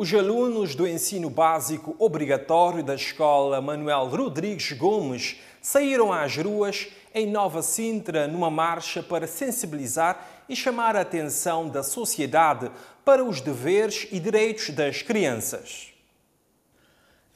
Os alunos do ensino básico obrigatório da Escola Manuel Rodrigues Gomes saíram às ruas em Nova Sintra numa marcha para sensibilizar e chamar a atenção da sociedade para os deveres e direitos das crianças.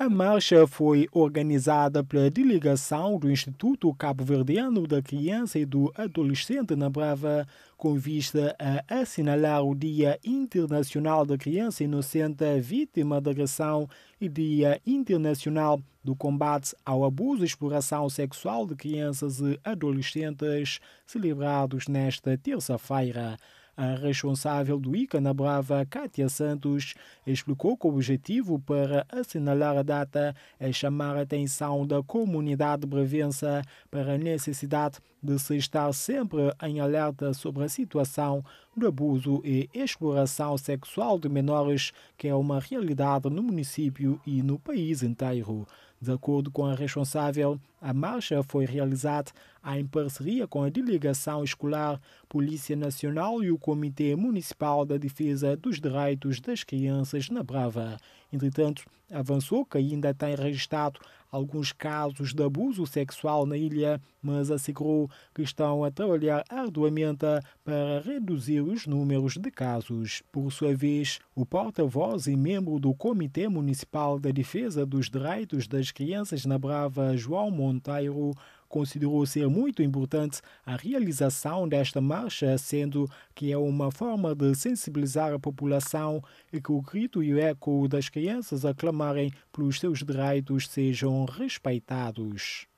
A marcha foi organizada pela delegação do Instituto Cabo-Verdiano da Criança e do Adolescente na Brava, com vista a assinalar o Dia Internacional da Criança Inocente Vítima da Agressão e Dia Internacional do Combate ao Abuso e Exploração Sexual de Crianças e Adolescentes, celebrados nesta terça-feira. A responsável do ICA na Brava, Kátia Santos, explicou que o objetivo para assinalar a data é chamar a atenção da comunidade brevença para a necessidade de se estar sempre em alerta sobre a situação do abuso e exploração sexual de menores, que é uma realidade no município e no país inteiro. De acordo com a responsável, a marcha foi realizada em parceria com a Delegação Escolar, Polícia Nacional e o Comitê Municipal da Defesa dos Direitos das Crianças na Brava. Entretanto, avançou que ainda tem registrado alguns casos de abuso sexual na ilha, mas assegurou que estão a trabalhar arduamente para reduzir os números de casos. Por sua vez, o porta-voz e membro do Comitê Municipal da Defesa dos Direitos das Crianças na Brava, João Monteiro, considerou ser muito importante a realização desta marcha, sendo que é uma forma de sensibilizar a população e que o grito e o eco das crianças a clamarem pelos seus direitos sejam respeitados.